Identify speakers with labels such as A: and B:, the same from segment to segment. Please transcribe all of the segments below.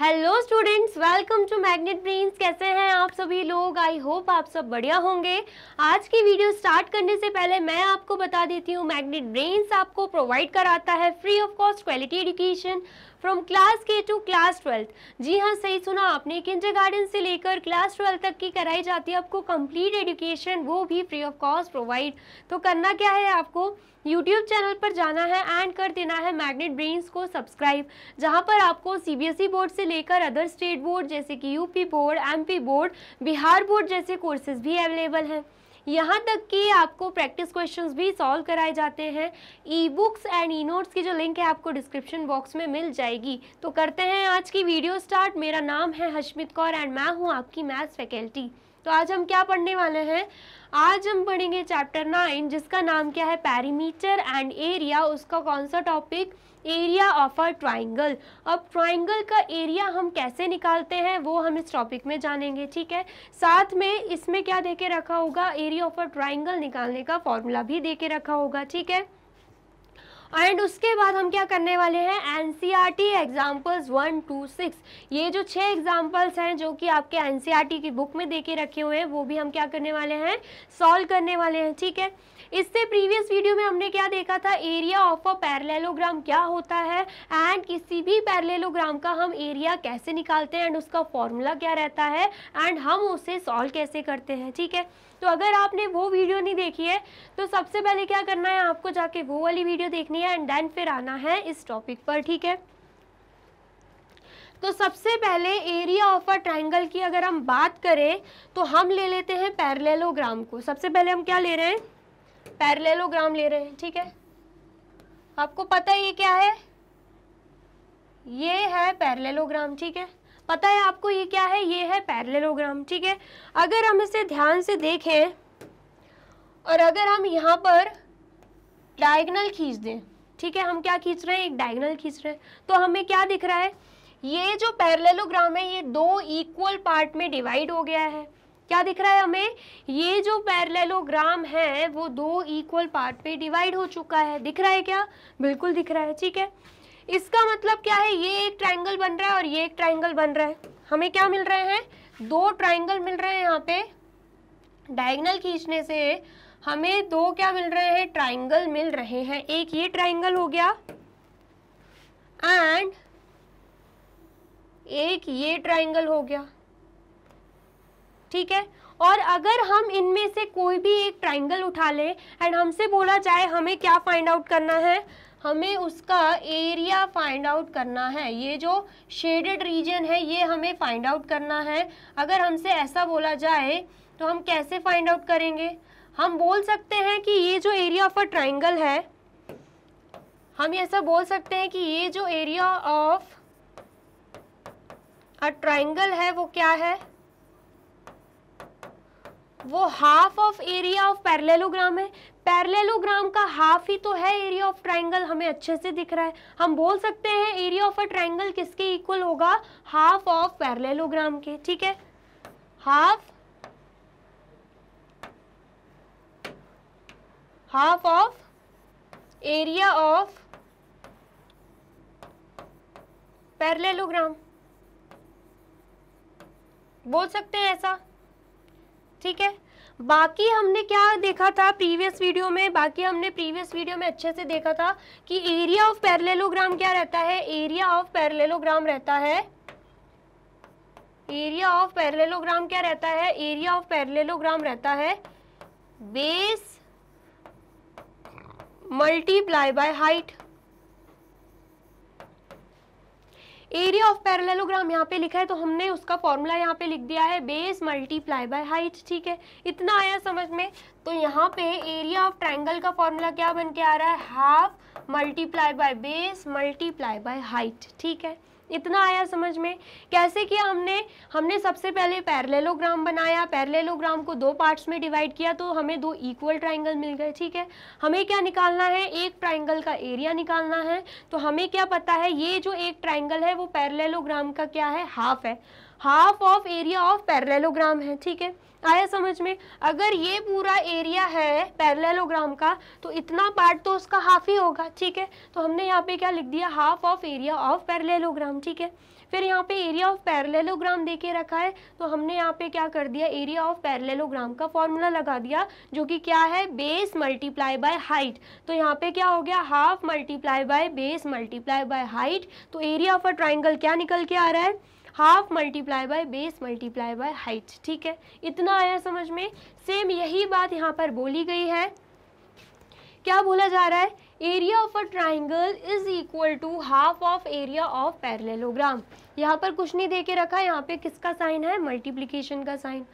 A: hello students welcome to Magnet Brains कैसे हैं आप सभी लोग आई होप आप सब बढ़िया होंगे आज की वीडियो स्टार्ट करने से पहले मैं आपको बता देती हूँ मैग्नेट ब्रेन्स आपको प्रोवाइड कराता है free of cost quality education from class के टू क्लास ट्वेल्थ जी हाँ सही सुना आपने गार्डन से लेकर क्लास ट्वेल्थ तक की कराई जाती है आपको कंप्लीट एडुकेशन वो भी फ्री ऑफ कॉस्ट प्रोवाइड तो करना क्या है आपको यूट्यूब चैनल पर जाना है एंड कर देना है मैग्नेट ब्रेन्स को सब्सक्राइब जहाँ पर आपको ई बोर्ड e से लेकर अदर स्टेट बोर्ड जैसे कि UP board MP board Bihar board जैसे कोर्सेज भी अवेलेबल हैं यहाँ तक कि आपको प्रैक्टिस क्वेश्चंस भी सॉल्व कराए जाते हैं e books and e notes की जो लिंक है आपको डिस्क्रिप्शन बॉक्स में मिल जाएगी तो करते हैं आज की वीडियो स्टार्ट मेरा नाम है हशमित कौर एंड मैं हूँ आपकी मैथ्स फैकल्टी तो आज हम क्या पढ़ने वाले हैं आज हम पढ़ेंगे चैप्टर नाइन जिसका नाम क्या है पैरीमीटर एंड एरिया उसका कौन सा topic area of a triangle अब ट्राइंगल का एरिया हम कैसे निकालते हैं वो हम इस टॉपिक में जानेंगे ठीक है साथ में इसमें क्या दे के रखा होगा एरिया ऑफ अ ट्राइंगल निकालने का फॉर्मूला भी दे के रखा होगा ठीक है एंड उसके बाद हम क्या करने वाले हैं N C R T examples one two six ये जो छः एग्जाम्पल्स हैं जो कि आपके एन सी आर टी की बुक में दे के रखे हुए हैं वो भी हम क्या करने वाले हैं सॉल्व करने वाले हैं ठीक है इससे प्रीवियस वीडियो में हमने क्या देखा था एरिया ऑफ अ पैरलेलोग्राम क्या होता है एंड किसी भी पैरलेलोग्राम का हम एरिया कैसे निकालते हैं एंड उसका फॉर्मूला क्या रहता है एंड हम उसे सॉल्व कैसे करते हैं ठीक है तो अगर आपने वो वीडियो नहीं देखी है तो सबसे पहले क्या करना है आपको जाके वो वाली वीडियो देखनी है एंड देन फिर आना है इस टॉपिक पर ठीक है तो सबसे पहले एरिया ऑफ अ ट्रायंगल की अगर हम बात करें तो हम ले लेते हैं पैरेललोग्राम को सबसे पहले हम क्या ले रहे हैं पैरलेलोग्राम ले रहे हैं ठीक है आपको पता है ये क्या है ये है पैरलेलोग्राम ठीक है पता है आपको ये क्या है ये है पैरलेलोग्राम ठीक है अगर हम इसे ध्यान से देखें और अगर हम यहाँ पर डायगनल खींच दें ठीक है हम क्या खींच रहे हैं एक डायगनल खींच रहे हैं तो हमें क्या दिख रहा है ये जो पैरलेलोग्राम है ये दो इक्वल पार्ट में डिवाइड हो गया है क्या दिख रहा है हमें ये जो पैरलेलोग्राम है वो दो इक्वल पार्ट पे डिवाइड हो चुका है दिख रहा है क्या बिल्कुल दिख रहा है ठीक है इसका मतलब क्या है ये एक ट्राइंगल बन रहा है और ये एक ट्राइंगल बन रहा है हमें क्या मिल रहे हैं दो ट्राइंगल मिल रहे हैं यहाँ पे डायगनल खींचने से हमें दो क्या मिल रहे हैं ट्राइंगल मिल रहे हैं एक ये ट्राइंगल हो गया एंड एक ये ट्राइंगल हो गया ठीक है और अगर हम इनमें से कोई भी एक ट्राइंगल उठा लें एंड हमसे बोला जाए हमें क्या फाइंड आउट करना है हमें उसका एरिया फाइंड आउट करना है ये जो शेडेड रीजन है ये हमें फाइंड आउट करना है अगर हमसे ऐसा बोला जाए तो हम कैसे फाइंड आउट करेंगे हम बोल सकते हैं कि ये जो एरिया ऑफ अ ट्राइंगल है हम ऐसा बोल सकते हैं कि ये जो एरिया ऑफ अ ट्राइंगल है वो क्या है वो half of area of parallelogram है पैरलेलोग्राम का हाफ ही तो है एरिया ऑफ ट्राइंगल हमें अच्छे से दिख रहा है हम बोल सकते हैं एरिया ऑफ अ ट्राइंगल किसके इक्वल होगा हाफ ऑफ पैरलेलोग्राम के ठीक है half half of area of parallelogram बोल सकते हैं ऐसा ठीक है बाकी हमने क्या देखा था प्रीवियस वीडियो में बाकी हमने प्रीवियस वीडियो में अच्छे से देखा था कि एरिया ऑफ पैरलेलोग्राम क्या रहता है एरिया ऑफ पैरलेलोग्राम रहता है एरिया ऑफ पैरलेलोग्राम क्या रहता है एरिया ऑफ पैरलेलोग्राम रहता है base multiply by height area of parallelogram यहाँ पे लिखा है तो हमने उसका फॉर्मूला यहाँ पे लिख दिया है बेस मल्टीप्लाई बाय हाइट ठीक है इतना आया समझ में तो यहाँ पे एरिया ऑफ ट्रायंगल का फॉर्मूला क्या बन के आ रहा है half multiply by base multiply by height ठीक है इतना आया समझ में कैसे किया हमने हमने सबसे पहले पैरलेलोग्राम बनाया पैरलेलोग्राम को दो पार्ट्स में डिवाइड किया तो हमें दो इक्वल ट्राइंगल मिल गए ठीक है हमें क्या निकालना है एक ट्राइंगल का एरिया निकालना है तो हमें क्या पता है ये जो एक ट्राइंगल है वो पैरलेलोग्राम का क्या है हाफ है half of area of parallelogram है ठीक है आया समझ में अगर ये पूरा एरिया है पैरेललोग्राम का तो इतना पार्ट तो उसका हाफ ही होगा ठीक है तो हमने यहाँ पे क्या लिख दिया half of area of parallelogram ठीक है फिर यहाँ पे एरिया ऑफ पैरेललोग्राम देके रखा है तो हमने यहाँ पे क्या कर दिया एरिया ऑफ पैरेललोग्राम का फॉर्मूला लगा दिया जो कि क्या है बेस मल्टीप्लाई बाय हाइट तो यहाँ पे क्या हो गया half multiply by base multiply by height तो एरिया ऑफ अ ट्राइंगल क्या निकल के आ रहा है half multiply by base multiply by height ठीक है इतना आया समझ में सेम यही बात यहाँ पर बोली गई है क्या बोला जा रहा है area of a triangle is equal to half of area of parallelogram यहाँ पर कुछ नहीं दे के रखा यहाँ पे किसका साइन है मल्टीप्लीकेशन का sign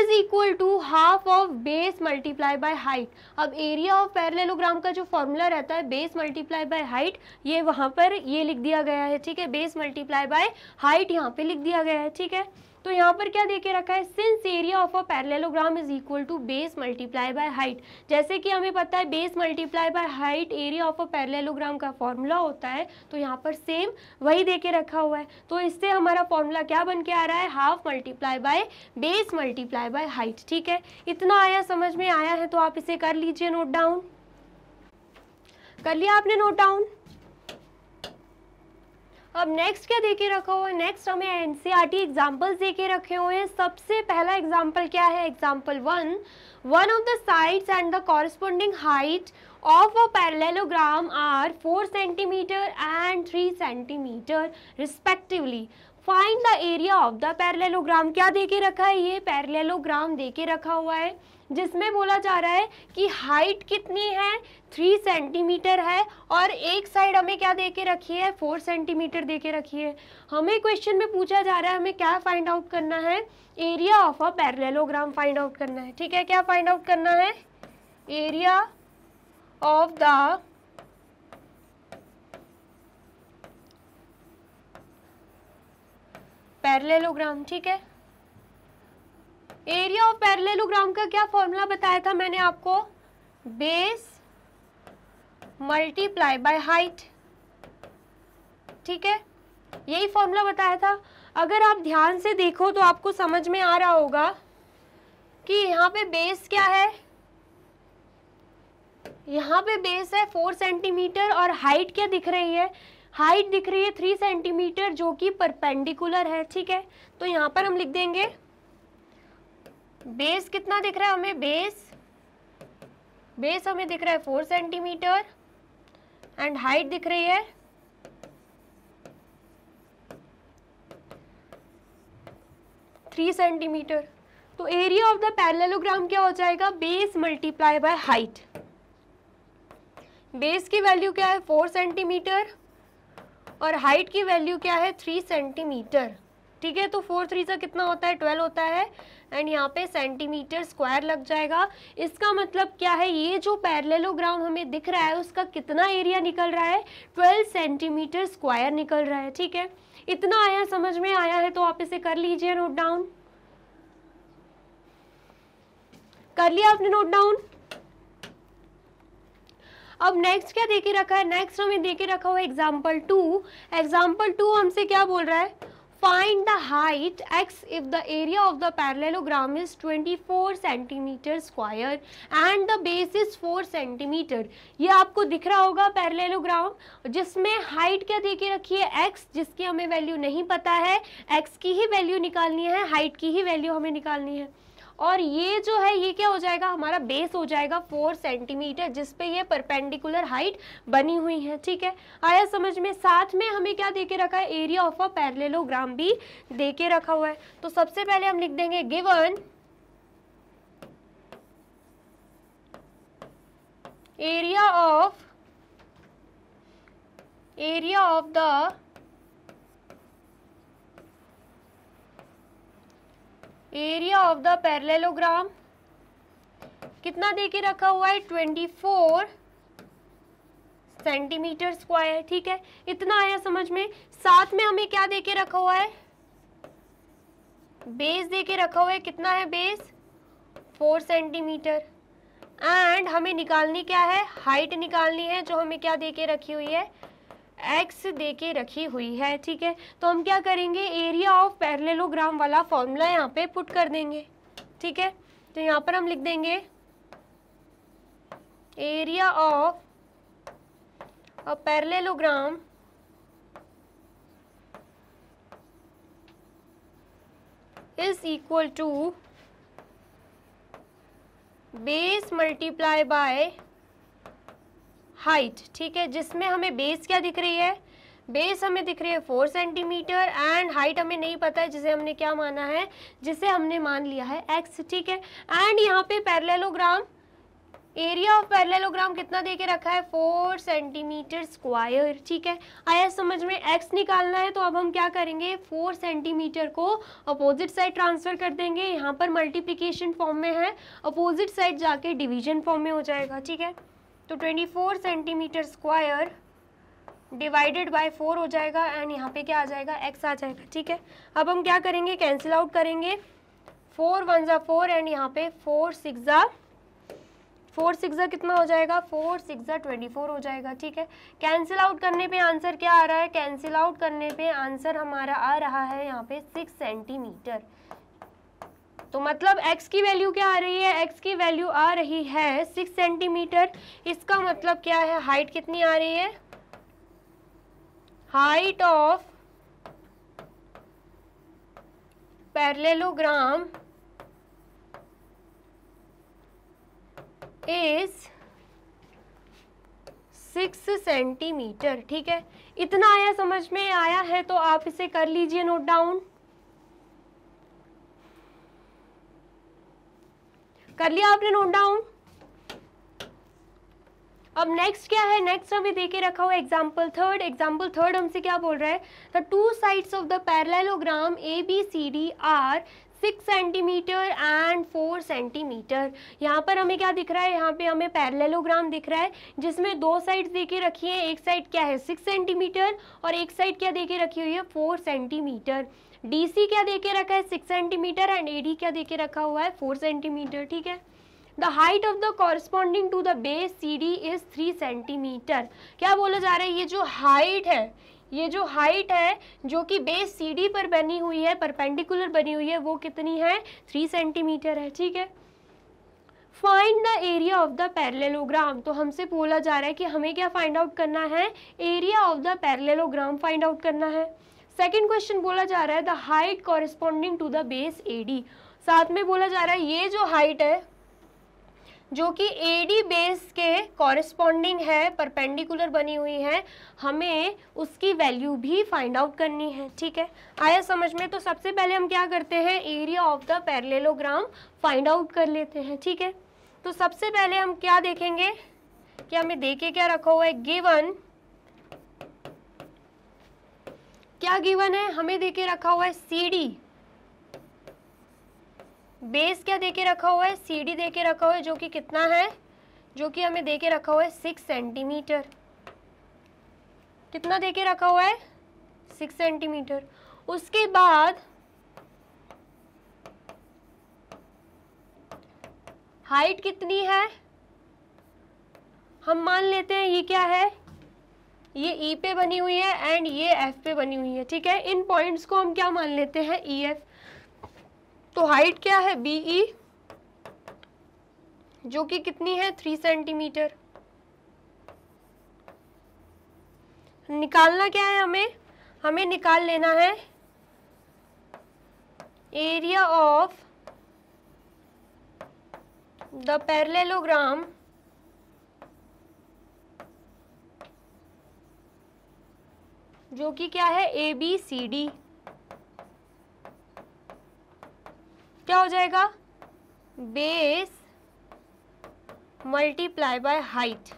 A: is equal to half of base multiply by height अब एरिया ऑफ पैरेललोग्राम का जो फॉर्मूला रहता है बेस मल्टीप्लाई बाय हाइट ये वहां पर ये लिख दिया गया है ठीक है बेस मल्टीप्लाई बाय हाइट यहाँ पे लिख दिया गया है ठीक है तो यहाँ पर क्या देके रखा है since area of a parallelogram is equal to base multiply by height जैसे कि हमें पता है base multiply by height area of a parallelogram का फॉर्मूला होता है तो यहाँ पर सेम वही दे रखा हुआ है तो इससे हमारा फॉर्मूला क्या बन के आ रहा है half multiply by base multiply by height ठीक है इतना आया समझ में आया है तो आप इसे कर लीजिए नोट डाउन कर लिया आपने नोट डाउन अब नेक्स्ट क्या देके रखा हुआ है नेक्स्ट हमें एनसीईआरटी एग्जांपल्स देके रखे हुए हैं सबसे पहला एग्जांपल क्या है example one one of the sides and the corresponding height of a parallelogram are four centimetre and three centimetre respectively find the area of the parallelogram क्या देके रखा है ये पैरेललोग्राम देके रखा हुआ है जिसमें बोला जा रहा है कि हाइट कितनी है थ्री सेंटीमीटर है और एक साइड हमें क्या दे के रखी है फोर सेंटीमीटर दे के रखी है हमें क्वेश्चन में पूछा जा रहा है हमें क्या फाइंड आउट करना है area of a parallelogram find out करना है ठीक है क्या फाइंड आउट करना है एरिया ऑफ द पैरलेलोग्राम ठीक है एरिया ऑफ पैरलेलोग्राम का क्या फॉर्मूला बताया था मैंने आपको बेस मल्टीप्लाई बाय हाइट ठीक है यही फॉर्मूला बताया था अगर आप ध्यान से देखो तो आपको समझ में आ रहा होगा कि यहाँ पे बेस क्या है यहाँ पे बेस है फोर सेंटीमीटर और हाइट क्या दिख रही है हाइट दिख रही है थ्री सेंटीमीटर जो कि परपेंडिकुलर है ठीक है तो यहाँ पर हम लिख देंगे बेस कितना दिख रहा है हमें बेस बेस हमें दिख रहा है फोर सेंटीमीटर एंड हाइट दिख रही है थ्री सेंटीमीटर तो एरिया ऑफ द पैरेललोग्राम क्या हो जाएगा base multiply by height base की वैल्यू क्या है फोर सेंटीमीटर और हाइट की वैल्यू क्या है थ्री सेंटीमीटर ठीक है तो फोर थ्री सा कितना होता है ट्वेल्व होता है एंड यहाँ पे सेंटीमीटर स्क्वायर लग जाएगा इसका मतलब क्या है ये जो पैरलेलोग्राम हमें दिख रहा है उसका कितना एरिया निकल रहा है ट्वेल्व सेंटीमीटर स्क्वायर निकल रहा है ठीक है इतना आया समझ में आया है तो आप इसे कर लीजिए नोट डाउन कर लिया आपने नोट डाउन अब नेक्स्ट क्या देखे रखा है नेक्स्ट हमें देखे रखा हुआ एग्जाम्पल टू एग्जाम्पल टू हमसे क्या बोल रहा है find the height x if the area of the parallelogram is 24 centimeter square and the base is 4 centimeter ये आपको दिख रहा होगा parallelogram जिसमें height क्या दे के रखी है x जिसकी हमें वैल्यू नहीं पता है x की ही वैल्यू निकालनी है height की ही वैल्यू हमें निकालनी है और ये जो है ये क्या हो जाएगा हमारा बेस हो जाएगा फोर सेंटीमीटर जिसपे ये परपेंडिकुलर हाइट बनी हुई है ठीक है आया समझ में साथ में हमें क्या दे के रखा है एरिया ऑफ अ पैरलेलोग्राम भी दे के रखा हुआ है तो सबसे पहले हम लिख देंगे given area of area of the area of the parallelogram कितना दे के रखा हुआ है ट्वेंटी फोर सेंटीमीटर स्क्वायर ठीक है इतना आया समझ में साथ में हमें क्या दे के रखा हुआ है बेस दे के रखा हुआ है कितना है बेस फोर सेंटीमीटर एंड हमें निकालनी क्या है हाइट निकालनी है जो हमें क्या दे के रखी हुई है एक्स दे के रखी हुई है ठीक है तो हम क्या करेंगे एरिया ऑफ पैरलेलोग्राम वाला फॉर्मूला यहाँ पे पुट कर देंगे ठीक है तो यहाँ पर हम लिख देंगे area of a is equal to base multiply by height ठीक है जिसमें हमें बेस क्या दिख रही है बेस हमें दिख रही है फोर सेंटीमीटर एंड हाइट हमें नहीं पता है जिसे हमने क्या माना है जिसे हमने मान लिया है एक्स ठीक है एंड यहाँ पे पैरेललोग्राम एरिया ऑफ पैरेललोग्राम कितना दे के रखा है फोर सेंटीमीटर स्क्वायर ठीक है आया समझ में एक्स निकालना है तो अब हम क्या करेंगे फोर सेंटीमीटर को अपोजिट साइड ट्रांसफ़र कर देंगे यहाँ पर मल्टीप्लीकेशन फॉर्म में है अपोजिट साइड जाके डिवीजन फॉर्म में हो जाएगा ठीक है तो 24 centimetre square divided by four हो जाएगा एंड यहाँ पे क्या आ जाएगा एक्स आ जाएगा ठीक है अब हम क्या करेंगे कैंसिल आउट करेंगे फोर वन ज़ा फोर एंड यहाँ पे फोर सिक्स ज़ा फोर सिक्स ज़ा कितना हो जाएगा फोर सिक्स ज़ा ट्वेंटी फोर हो जाएगा ठीक है कैंसिल आउट करने पे आंसर क्या आ रहा है कैंसिल आउट करने पे आंसर हमारा आ रहा है यहाँ पे सिक्स सेंटीमीटर तो मतलब x की वैल्यू क्या आ रही है x की वैल्यू आ रही है सिक्स सेंटीमीटर इसका मतलब क्या है हाइट कितनी आ रही है height of parallelogram is six centimetre ठीक है इतना आया समझ में आया है तो आप इसे कर लीजिए नोट डाउन कर लिया आपने नोट डाउन अब नेक्स्ट क्या है नेक्स्ट हमें देखे रखा हुआ एग्जाम्पल थर्ड एग्जाम्पल थर्ड हमसे क्या बोल रहा है the two sides of the parallelogram A B C D are six centimetre and four centimetre यहाँ पर हमें क्या दिख रहा है यहाँ पे हमें पैरलेलोग्राम दिख रहा है जिसमें दो साइड देखे रखी है एक साइड क्या है सिक्स सेंटीमीटर और एक साइड क्या देखे रखी हुई है फोर सेंटीमीटर डीसी क्या देके रखा है सिक्स सेंटीमीटर एंड एडी क्या देके रखा हुआ है फोर सेंटीमीटर ठीक है the height of the corresponding to the base C D is three centimetre क्या बोला जा रहा है ये जो हाइट है ये जो हाइट है जो कि बेस सी डी पर बनी हुई है परपेंडिकुलर बनी हुई है वो कितनी है थ्री सेंटीमीटर है ठीक है find the area of the parallelogram तो हमसे बोला जा रहा है कि हमें क्या फाइंड आउट करना है area of the parallelogram find out करना है सेकेंड क्वेश्चन बोला जा रहा है the height corresponding to the base A साथ में बोला जा रहा है ये जो हाइट है जो कि एडी बेस के कॉरेस्पॉन्डिंग है परपेंडिकुलर बनी हुई है हमें उसकी वैल्यू भी फाइंड आउट करनी है ठीक है आया समझ में तो सबसे पहले हम क्या करते हैं area of the parallelogram find out कर लेते हैं ठीक है तो सबसे पहले हम क्या देखेंगे कि हमें देखे क्या रखा हुआ है गिवन क्या गिवन है हमें देके रखा हुआ है सी डी बेस क्या देके रखा हुआ है सी डी देके रखा हुआ है जो कि कितना है जो कि हमें देके रखा हुआ है सिक्स सेंटीमीटर कितना देके रखा हुआ है सिक्स सेंटीमीटर उसके बाद हाइट कितनी है हम मान लेते हैं ये क्या है ये ई e पे बनी हुई है एंड ये एफ पे बनी हुई है ठीक है इन पॉइंट्स को हम क्या मान लेते हैं ई e एफ तो हाइट क्या है बी ई e, जो कि कितनी है थ्री सेंटीमीटर निकालना क्या है हमें हमें निकाल लेना है एरिया ऑफ द पैरलेलोग्राम जो कि क्या है ए बी सी डी क्या हो जाएगा base multiply by height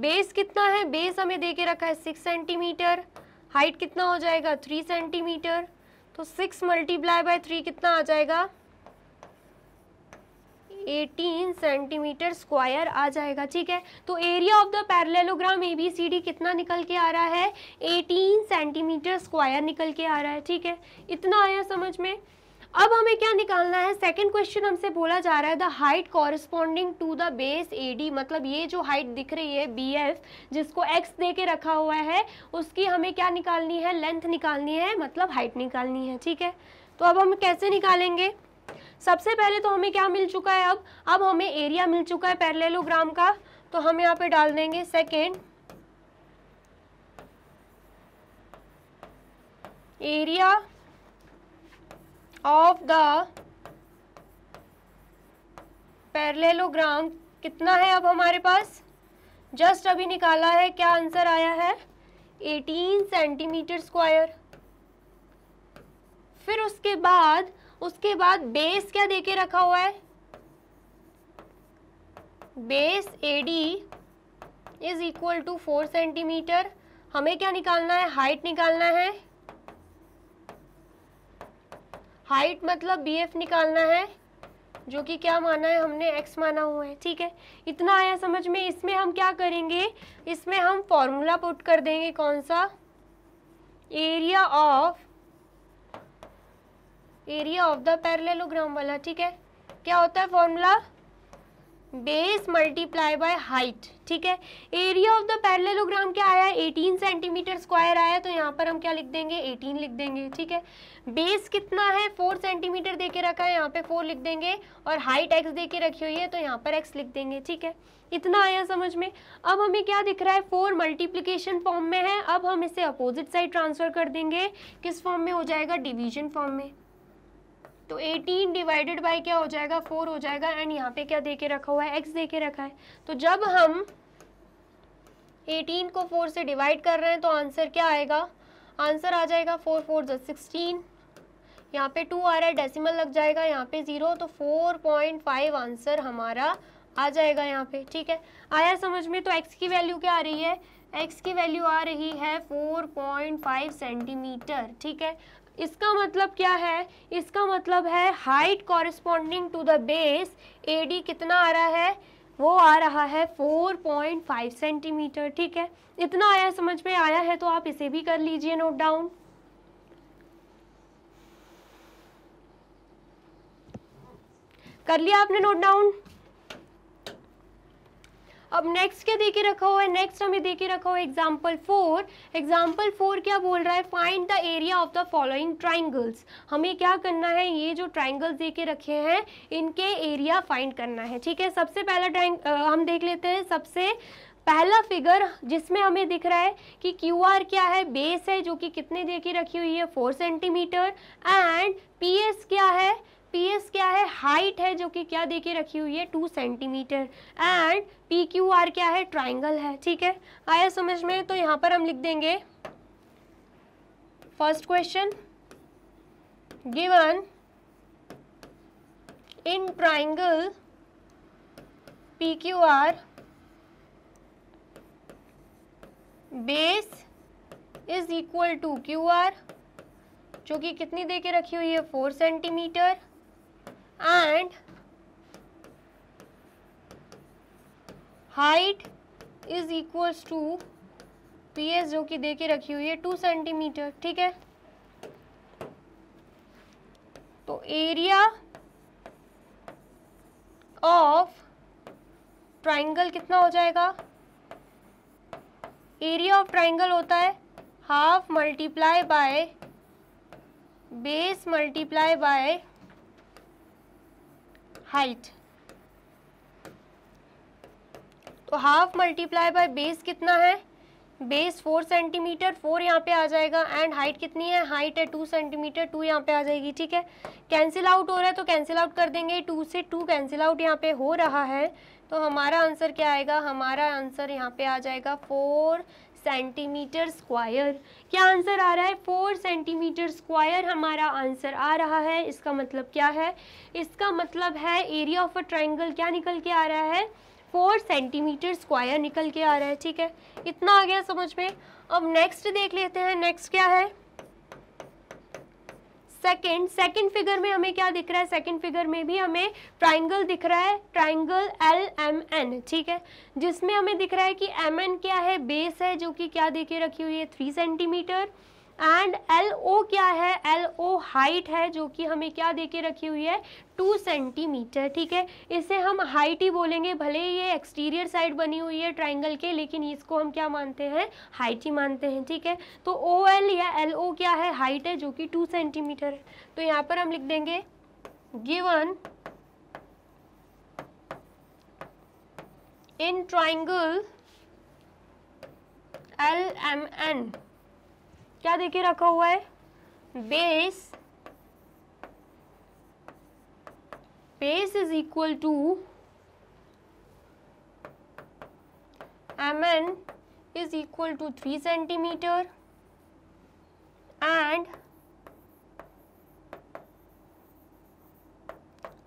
A: base कितना है बेस हमें दे के रखा है सिक्स सेंटीमीटर हाइट कितना हो जाएगा थ्री सेंटीमीटर तो सिक्स मल्टीप्लाई बाय थ्री कितना आ जाएगा 18 सेंटीमीटर स्क्वायर आ जाएगा ठीक है तो area of the parallelogram A B C D कितना निकल के आ रहा है 18 सेंटीमीटर स्क्वायर निकल के आ रहा है ठीक है इतना आया समझ में अब हमें क्या निकालना है सेकंड क्वेश्चन हमसे बोला जा रहा है the height corresponding to the base A D मतलब ये जो हाइट दिख रही है बी एफ जिसको एक्स दे के रखा हुआ है उसकी हमें क्या निकालनी है लेंथ निकालनी है मतलब हाइट निकालनी है ठीक है तो अब हम कैसे निकालेंगे सबसे पहले तो हमें क्या मिल चुका है अब अब हमें एरिया मिल चुका है पैरेललोग्राम का तो हम यहाँ पे डाल देंगे second area of the parallelogram कितना है अब हमारे पास जस्ट अभी निकाला है क्या आंसर आया है 18 सेंटीमीटर स्क्वायर फिर उसके बाद उसके बाद बेस क्या देके रखा हुआ है base A D is equal to four centimeter हमें क्या निकालना है हाइट निकालना है हाइट मतलब बी एफ निकालना है जो कि क्या माना है हमने x माना हुआ है ठीक है इतना आया समझ में इसमें हम क्या करेंगे इसमें हम फॉर्मूला पुट कर देंगे कौन सा area of area of the parallelogram वाला ठीक है क्या होता है formula base multiply by height ठीक है एरिया ऑफ द पैरलेलोग्राम क्या आया है 18 सेंटीमीटर स्क्वायर आया तो यहाँ पर हम क्या लिख देंगे 18 लिख देंगे ठीक है बेस कितना है 4 सेंटीमीटर दे के रखा है यहाँ पे 4 लिख देंगे और हाइट एक्स दे के रखी हुई है तो यहाँ पर एक्स लिख देंगे ठीक है इतना आया समझ में अब हमें क्या दिख रहा है फोर मल्टीप्लीकेशन फॉर्म में है अब हम इसे अपोजिट साइड ट्रांसफर कर देंगे किस फॉर्म में हो जाएगा डिविजन फॉर्म में तो 18 डिवाइडेड बाय क्या हो जाएगा फोर हो जाएगा एंड यहाँ पे क्या दे के रखा हुआ है एक्स दे रखा है तो जब हम 18 को फोर से डिवाइड कर रहे हैं तो आंसर क्या आएगा आंसर आ जाएगा 4 फोर सिक्सटीन यहाँ पे टू आ रहा है डेसिमल लग जाएगा यहाँ पे ज़ीरो तो फोर पॉइंट फाइव आंसर हमारा आ जाएगा यहाँ पे ठीक है आया समझ में तो एक्स की वैल्यू क्या आ रही है एक्स की वैल्यू आ रही है 4.5 सेंटीमीटर ठीक है इसका मतलब क्या है इसका मतलब है height corresponding to the base A D कितना आ रहा है वो आ रहा है 4.5 सेंटीमीटर ठीक है इतना आया समझ में आया है तो आप इसे भी कर लीजिए नोट डाउन कर लिया आपने नोट डाउन अब नेक्स्ट क्या देखे रखा हुआ है नेक्स्ट हमें देखे रखा हुआ है एग्जाम्पल फोर एग्जाम्पल फोर क्या बोल रहा है find the area of the following triangles हमें क्या करना है ये जो ट्राइंगल्स दे के रखे हैं इनके एरिया फाइंड करना है ठीक है सबसे पहला ट्राइंग हम देख लेते हैं सबसे पहला फिगर जिसमें हमें दिख रहा है कि क्यू आर क्या है बेस है जो कि कितने दे के रखी हुई है four centimetre and P S क्या है पीएस क्या है हाइट है जो कि क्या देखिए रखी हुई है two centimeter and P Q R क्या है ट्राइंगल है ठीक है आया समझ में तो यहां पर हम लिख देंगे first question P Q R base is equal to Q R जो कि कितनी देके रखी हुई है four centimeter and height is equals to P S जो कि दे रखी हुई है टू सेंटीमीटर ठीक है तो एरिया ऑफ ट्राइंगल कितना हो जाएगा एरिया ऑफ ट्राइंगल होता है half multiply by base multiply by height तो हाफ मल्टीप्लाई बाय बेस कितना है बेस फोर सेंटीमीटर फोर यहाँ पे आ जाएगा एंड हाइट कितनी है हाइट है टू सेंटीमीटर टू यहाँ पे आ जाएगी ठीक है कैंसिल आउट हो रहा है तो कैंसिल आउट कर देंगे टू से टू कैंसिल आउट यहाँ पे हो रहा है तो हमारा आंसर क्या आएगा हमारा आंसर यहाँ पे आ जाएगा फोर सेंटीमीटर स्क्वायर क्या आंसर आ रहा है फोर सेंटीमीटर स्क्वायर हमारा आंसर आ रहा है इसका मतलब क्या है इसका मतलब है एरिया ऑफ अ ट्राइंगल क्या निकल के आ रहा है फोर सेंटीमीटर स्क्वायर निकल के आ रहा है ठीक है इतना आ गया समझ में अब नेक्स्ट देख लेते हैं नेक्स्ट क्या है सेकेंड सेकेंड फिगर में हमें क्या दिख रहा है सेकेंड फिगर में भी हमें ट्राइंगल दिख रहा है ट्राइंगल एल एम एन ठीक है जिसमें हमें दिख रहा है कि एम एन क्या है बेस है जो कि क्या देखे रखी हुई है three centimeter and L O क्या है एल ओ हाइट है जो कि हमें क्या दे के रखी हुई है टू सेंटीमीटर ठीक है इसे हम हाइट ही बोलेंगे भले ये एक्सटीरियर साइड बनी हुई है ट्राइंगल के लेकिन इसको हम क्या मानते हैं हाइट ही मानते हैं ठीक है तो ओ एल या एल ओ क्या है हाइट है जो कि टू सेंटीमीटर है तो यहाँ पर हम लिख देंगे given in triangle L M N क्या देखिए रखा हुआ है base base is equal to M N is equal to three centimeter and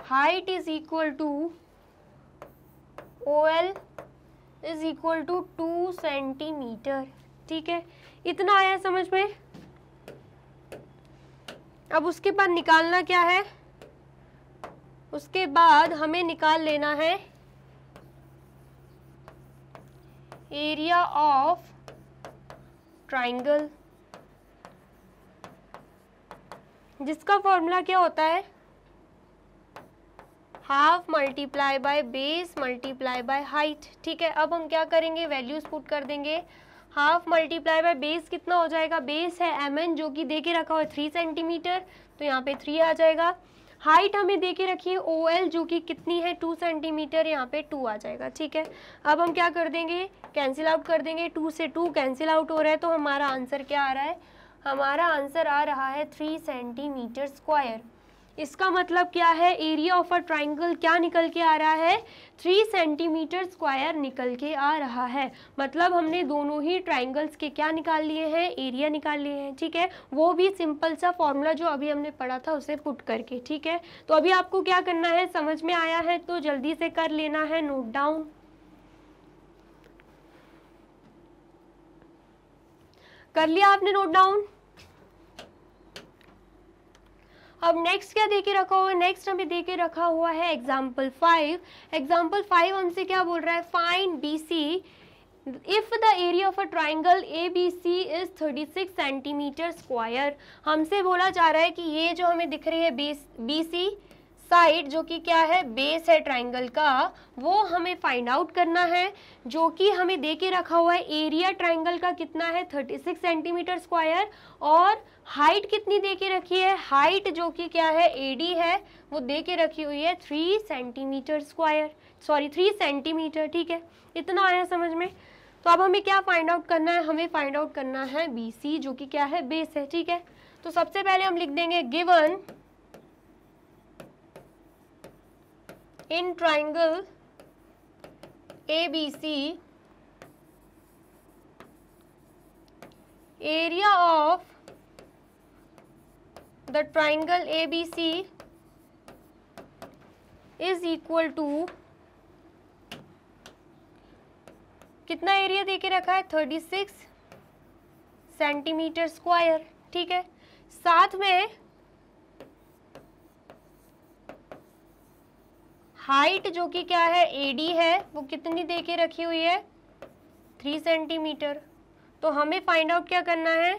A: height is equal to O L is equal to two centimeter ठीक है इतना आया समझ में अब उसके बाद निकालना क्या है उसके बाद हमें निकाल लेना है एरिया ऑफ ट्राइंगल जिसका फॉर्मूला क्या होता है half multiply by base multiply by height ठीक है अब हम क्या करेंगे वैल्यूज पुट कर देंगे हाफ मल्टीप्लाई बाय बेस कितना हो जाएगा बेस है एम एन जो कि दे के रखा हुआ है थ्री सेंटीमीटर तो यहाँ पे थ्री आ जाएगा हाइट हमें दे के रखी है ओ एल जो कि कितनी है टू सेंटीमीटर यहाँ पे टू आ जाएगा ठीक है अब हम क्या कर देंगे कैंसिल आउट कर देंगे टू से टू कैंसिल आउट हो रहा है तो हमारा आंसर क्या आ रहा है हमारा आंसर आ रहा है थ्री सेंटीमीटर स्क्वायर इसका मतलब क्या है एरिया ऑफ अ ट्राइंगल क्या निकल के आ रहा है थ्री सेंटीमीटर स्क्वायर निकल के आ रहा है मतलब हमने दोनों ही ट्राइंगल्स के क्या निकाल लिए हैं एरिया निकाल लिए हैं ठीक है वो भी सिंपल सा फॉर्मूला जो अभी हमने पढ़ा था उसे पुट करके ठीक है तो अभी आपको क्या करना है समझ में आया है तो जल्दी से कर लेना है नोट डाउन कर लिया आपने नोट डाउन अब नेक्स्ट क्या देके रखा हुआ है नेक्स्ट हमें दे के रखा हुआ है एग्जाम्पल फाइव एग्जाम्पल फाइव हमसे क्या बोल रहा है find B C if the area of a triangle A B C is thirty six centimeter square हमसे बोला जा रहा है कि ये जो हमें दिख रही है बेस बी सी साइड जो कि क्या है बेस है ट्राइंगल का वो हमें फाइंड आउट करना है जो कि हमें दे के रखा हुआ है एरिया ट्राइंगल का कितना है 36 सेंटीमीटर स्क्वायर और हाइट कितनी दे के रखी है हाइट जो कि क्या है एडी है वो दे के रखी हुई है three centimeter square sorry three centimeter ठीक है इतना आया समझ में तो अब हमें क्या फाइंड आउट करना है हमें फाइंड आउट करना है बी सी जो कि क्या है बेस है ठीक है तो सबसे पहले हम लिख देंगे given in triangle A B C area of triangle A B C is equal to कितना एरिया दे के रखा है थर्टी सिक्स सेंटीमीटर स्क्वायर ठीक है साथ में हाइट जो कि क्या है एडी है वो कितनी दे के रखी हुई है थ्री सेंटीमीटर तो हमें फाइंड आउट क्या करना है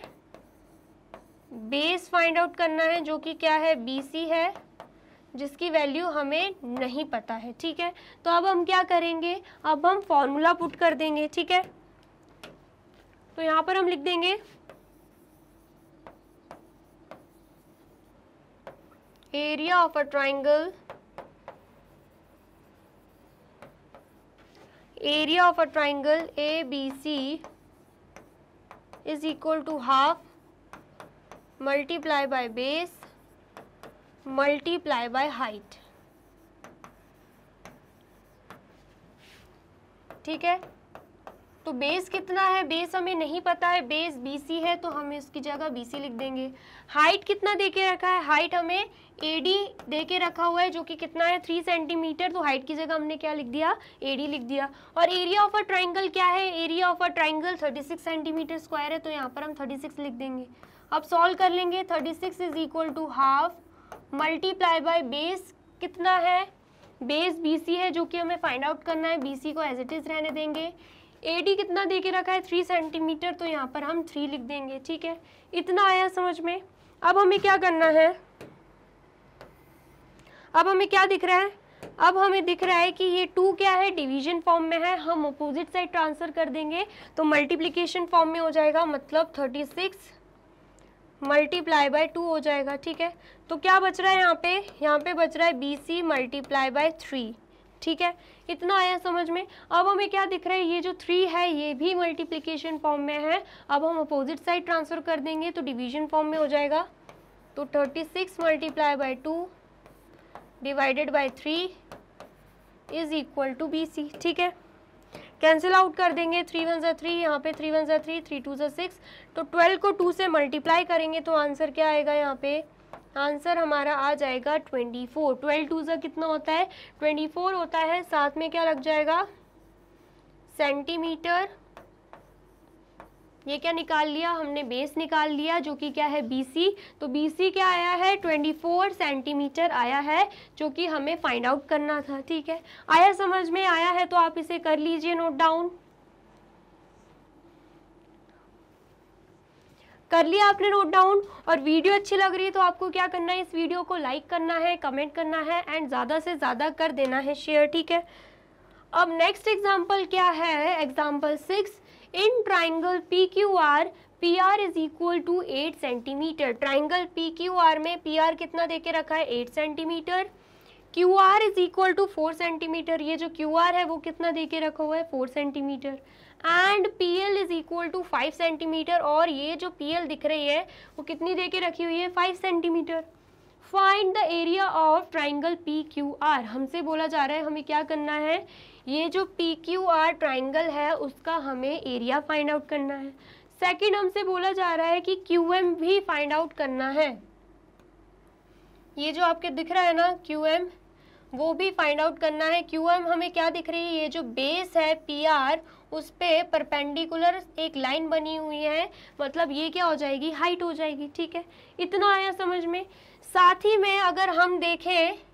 A: बेस फाइंड आउट करना है जो कि क्या है बी है जिसकी वैल्यू हमें नहीं पता है ठीक है तो अब हम क्या करेंगे अब हम फॉर्मूला पुट कर देंगे ठीक है तो यहाँ पर हम लिख देंगे area of a triangle area of a triangle A B C is equal to half multiply by base multiply by height ठीक है तो बेस कितना है बेस हमें नहीं पता है बेस बीसी है तो हमें इसकी जगह बीसी लिख देंगे हाइट कितना दे के रखा है हाइट हमें एडी दे के रखा हुआ है जो कि कितना है थ्री सेंटीमीटर तो हाइट की जगह हमने क्या लिख दिया एडी लिख दिया और एरिया ऑफ अ ट्राइंगल क्या है area of a triangle thirty six centimeter square है तो यहाँ पर हम थर्टी सिक्स लिख देंगे अब सॉल्व कर लेंगे thirty six is equal to half multiply by base कितना है बेस सी है जो कि हमें फाइंड आउट करना है बीसी को एज इट इज़ रहने देंगे एडी कितना दे के रखा है थ्री सेंटीमीटर तो यहाँ पर हम थ्री लिख देंगे ठीक है इतना आया समझ में अब हमें क्या करना है अब हमें क्या दिख रहा है अब हमें दिख रहा है कि ये टू क्या है डिवीजन फॉर्म में है हम अपोजिट साइड ट्रांसफ़र कर देंगे तो मल्टीप्लीकेशन फॉर्म में हो जाएगा मतलब thirty six multiply by two हो जाएगा ठीक है तो क्या बच रहा है यहाँ पे यहाँ पे बच रहा है B C multiply by three ठीक है इतना आया समझ में अब हमें क्या दिख रहा है ये जो थ्री है ये भी मल्टीप्लीकेशन फॉर्म में है अब हम अपोजिट साइड ट्रांसफ़र कर देंगे तो डिवीजन फॉर्म में हो जाएगा तो thirty six multiply by two divided by three is equal to B C ठीक है कैंसिल आउट कर देंगे थ्री वन जै थ्री यहाँ पे थ्री वन जै थ्री थ्री टू जै सिक्स तो ट्वेल्व को टू से मल्टीप्लाई करेंगे तो आंसर क्या आएगा यहाँ पे आंसर हमारा आ जाएगा ट्वेंटी फोर ट्वेल्व टू जै कितना होता है ट्वेंटी फोर होता है साथ में क्या लग जाएगा सेंटीमीटर ये क्या निकाल लिया हमने बेस निकाल लिया जो कि क्या है बी तो बी क्या आया है ट्वेंटी सेंटीमीटर आया है जो कि हमें फाइंड आउट करना था ठीक है आया समझ में आया है तो आप इसे कर लीजिए नोट डाउन कर लिया आपने नोट डाउन और वीडियो अच्छी लग रही है तो आपको क्या करना है इस वीडियो को लाइक करना है कमेंट करना है एंड ज़्यादा से ज़्यादा कर देना है शेयर ठीक है अब नेक्स्ट एग्जाम्पल क्या है example six in triangle P Q R P R is equal to eight centimeter triangle P Q R में पी आर कितना देके रखा है eight centimeter Q R is equal to four centimeter ये जो Q R है वो कितना देके रखा हुआ है four centimetre and P L is equal to five centimeter और ये जो पी एल दिख रही है वो कितनी दे के रखी हुई है five centimeter find the area of triangle P Q R हमसे बोला जा रहा है हमें क्या करना है ये जो पी क्यू आर ट्राइंगल है उसका हमें एरिया फाइंड आउट करना है सेकेंड हमसे बोला जा रहा है कि क्यू एम भी फाइंड आउट करना है ये जो आपके दिख रहा है ना क्यू एम वो भी फाइंड आउट करना है क्यू एम हमें क्या दिख रही है ये जो बेस है पी आर उस पर परपेंडिकुलर एक लाइन बनी हुई है मतलब ये क्या हो जाएगी हाइट हो जाएगी ठीक है इतना आया समझ में साथ ही में अगर हम देखें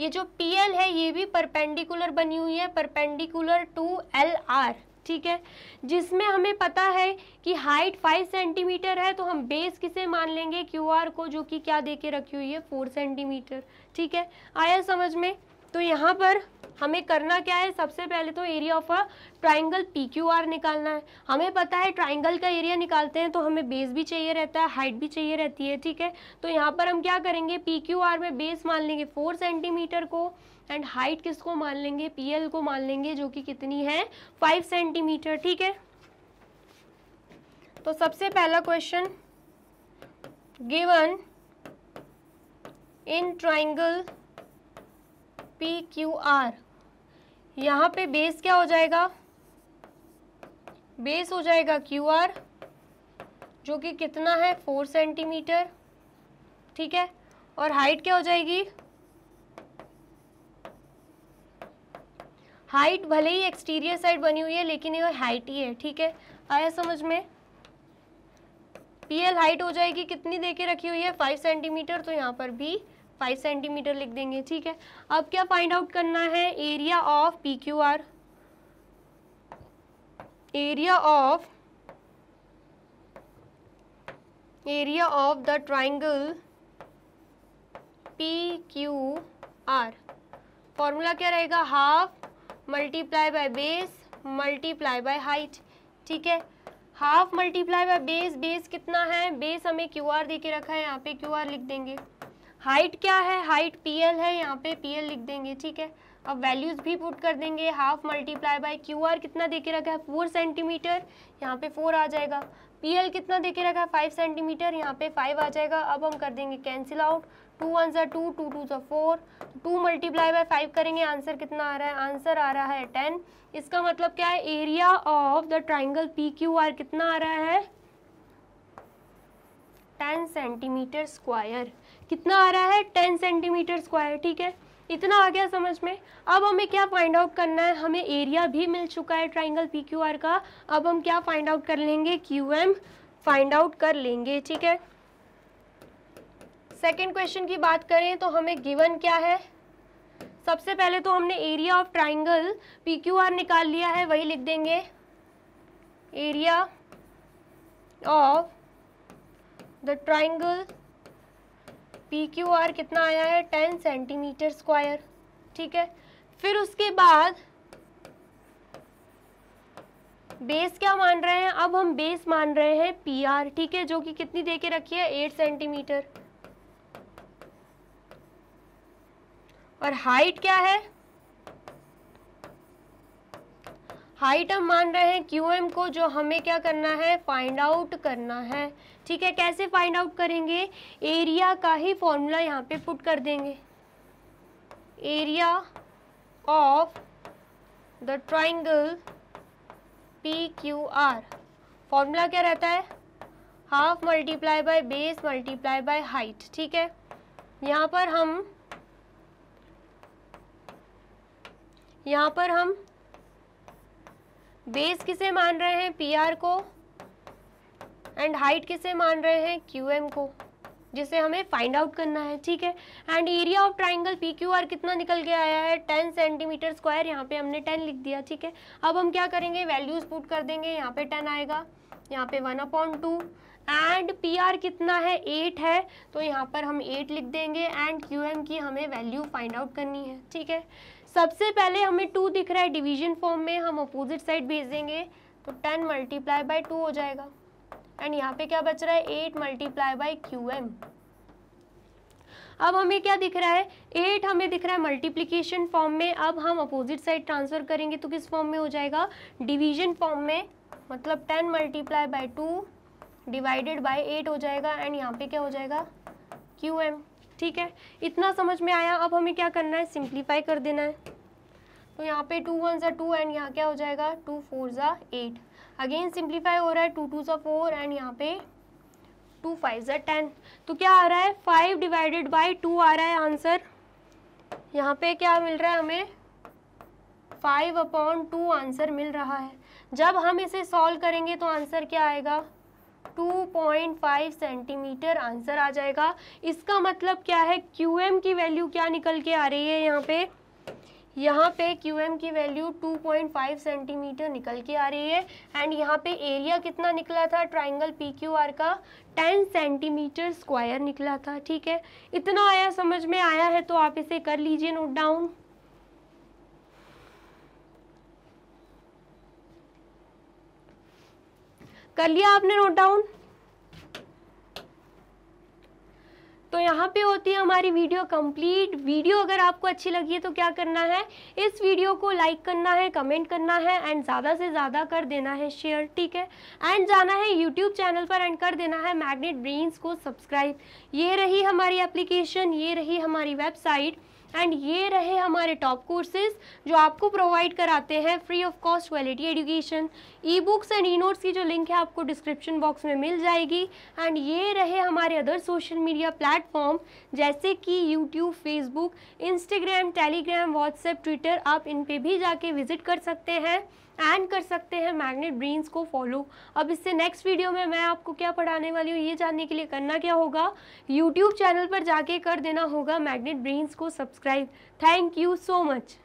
A: ये जो पी एल है ये भी परपेंडिकुलर बनी हुई है परपेंडिकुलर टू एल आर ठीक है जिसमें हमें पता है कि हाइट 5 सेंटीमीटर है तो हम बेस किसे मान लेंगे क्यू आर को जो कि क्या दे के रखी हुई है 4 सेंटीमीटर ठीक है आया समझ में तो यहाँ पर हमें करना क्या है सबसे पहले तो area of a triangle P Q R निकालना है हमें पता है ट्राइंगल का एरिया निकालते हैं तो हमें बेस भी चाहिए रहता है हाइट भी चाहिए रहती है ठीक है तो यहाँ पर हम क्या करेंगे पी क्यू आर में बेस मान लेंगे फोर सेंटीमीटर को एंड हाइट किसको मान लेंगे पी एल को मान लेंगे जो कि कितनी है फाइव सेंटीमीटर ठीक है तो सबसे पहला question given in triangle P Q R यहाँ पे बेस क्या हो जाएगा बेस हो जाएगा क्यू आर जो कि कितना है फोर सेंटीमीटर ठीक है और हाइट क्या हो जाएगी हाइट भले ही एक्सटीरियर साइड बनी हुई है लेकिन ये हाइट ही है ठीक है आया समझ में पीएल हाइट हो जाएगी कितनी देके रखी हुई है फाइव सेंटीमीटर तो यहाँ पर भी फाइव सेंटीमीटर लिख देंगे ठीक है अब क्या फाइंड आउट करना है area of P Q R area of area of the triangle P Q R formula क्या रहेगा half multiply by base multiply by height ठीक है half multiply by base base कितना है बेस हमें क्यू आर दे के रखा है यहाँ पे क्यू आर लिख देंगे हाइट क्या है हाइट पी एल है यहाँ पे पी एल लिख देंगे ठीक है अब वैल्यूज़ भी पुट कर देंगे half multiply by Q R कितना देखे रखा है फोर सेंटीमीटर यहाँ पे फोर आ जाएगा पी एल कितना देखे रखा है फाइव सेंटीमीटर यहाँ पे फाइव आ जाएगा अब हम कर देंगे कैंसिल आउट टू वन ज़ा टू टू टू ज़ा four two multiply by five करेंगे आंसर कितना आ रहा है आंसर आ रहा है टेन इसका मतलब क्या है area of the triangle P Q R कितना आ रहा है टेन सेंटीमीटर स्क्वायर कितना आ रहा है 10 सेंटीमीटर स्क्वायर ठीक है इतना आ गया समझ में अब हमें क्या फाइंड आउट करना है हमें एरिया भी मिल चुका है ट्राइंगल पी क्यू आर का अब हम क्या फाइंड आउट कर लेंगे क्यू एम फाइंड आउट कर लेंगे ठीक है सेकेंड क्वेश्चन की बात करें तो हमें गिवन क्या है सबसे पहले तो हमने area of triangle P Q R निकाल लिया है वही लिख देंगे area of the triangle P Q R कितना आया है टेन सेंटीमीटर स्क्वायर ठीक है फिर उसके बाद बेस क्या मान रहे हैं अब हम बेस मान रहे हैं पी आर ठीक है जो कि कितनी दे के रखी है एट सेंटीमीटर और हाइट क्या है हाइट हम मान रहे हैं क्यू एम को जो हमें क्या करना है फाइंड आउट करना है ठीक है कैसे फाइंड आउट करेंगे एरिया का ही फॉर्मूला यहाँ पे पुट कर देंगे area of the triangle P Q R formula क्या रहता है half multiply by base multiply by height ठीक है यहाँ पर हम यहाँ पर हम बेस किसे मान रहे हैं पी आर को एंड हाइट किसे मान रहे हैं क्यू एम को जिसे हमें फाइंड आउट करना है ठीक है and area of triangle P Q R कितना निकल के आया है टेन सेंटीमीटर स्क्वायर यहाँ पे हमने टेन लिख दिया ठीक है अब हम क्या करेंगे वैल्यूज़ पुट कर देंगे यहाँ पे टेन आएगा यहाँ पे one upon two and P R कितना है एट है तो यहाँ पर हम एट लिख देंगे एंड क्यू एम की हमें वैल्यू फाइंड आउट करनी है ठीक है सबसे पहले हमें टू दिख रहा है डिवीजन फॉर्म में हम अपोजिट साइड भेज देंगे तो टेन मल्टीप्लाई बाई टू हो जाएगा एंड यहाँ पे क्या बच रहा है eight multiply by Q M अब हमें क्या दिख रहा है एट हमें दिख रहा है मल्टीप्लीकेशन फॉर्म में अब हम अपोजिट साइड ट्रांसफर करेंगे तो किस फॉर्म में हो जाएगा डिवीजन फॉर्म में मतलब ten multiply by two divided by eight हो जाएगा एंड यहाँ पे क्या हो जाएगा क्यू एम ठीक है इतना समझ में आया अब हमें क्या करना है सिंप्लीफाई कर देना है तो यहाँ पे टू वन ज़ा टू एंड यहाँ क्या हो जाएगा टू फोर ज़ा एट अगेन सिंप्लीफाई हो रहा है टू टू सा फोर एंड यहाँ पे टू फाइव सा टेन तो क्या आ रहा है फाइव डिवाइडेड बाई टू आ रहा है आंसर यहाँ पे क्या मिल रहा है हमें फाइव अपॉन टू आंसर मिल रहा है जब हम इसे सॉल्व करेंगे तो आंसर क्या आएगा 2.5 सेंटीमीटर आंसर आ जाएगा इसका मतलब क्या है क्यू की वैल्यू क्या निकल के आ रही है यहाँ पे यहाँ पे QM की वैल्यू 2.5 सेंटीमीटर निकल के आ रही है एंड यहाँ पे एरिया कितना निकला था ट्राइंगल PQR का 10 सेंटीमीटर स्क्वायर निकला था ठीक है इतना आया समझ में आया है तो आप इसे कर लीजिए नोट डाउन कर लिया आपने नोट डाउन तो यहाँ पे होती है हमारी वीडियो कंप्लीट वीडियो अगर आपको अच्छी लगी है तो क्या करना है इस वीडियो को लाइक करना है कमेंट करना है एंड ज़्यादा से ज़्यादा कर देना है शेयर ठीक है एंड जाना है यूट्यूब चैनल पर एंड कर देना है मैग्नेट ब्रेन्स को सब्सक्राइब ये रही हमारी एप्लीकेशन ये रही हमारी वेबसाइट एंड ये रहे हमारे टॉप कोर्सेज जो आपको प्रोवाइड कराते हैं free of cost quality education e books and e notes की जो लिंक है आपको डिस्क्रिप्शन बॉक्स में मिल जाएगी एंड ये रहे हमारे अदर सोशल मीडिया प्लेटफॉर्म जैसे कि YouTube Facebook Instagram Telegram WhatsApp Twitter आप इन पर भी जाके विजिट कर सकते हैं एंड कर सकते हैं मैग्नेट ब्रेन्स को फॉलो अब इससे नेक्स्ट वीडियो में मैं आपको क्या पढ़ाने वाली हूँ ये जानने के लिए करना क्या होगा यूट्यूब चैनल पर जाके कर देना होगा मैग्नेट ब्रेन्स को subscribe thank you so much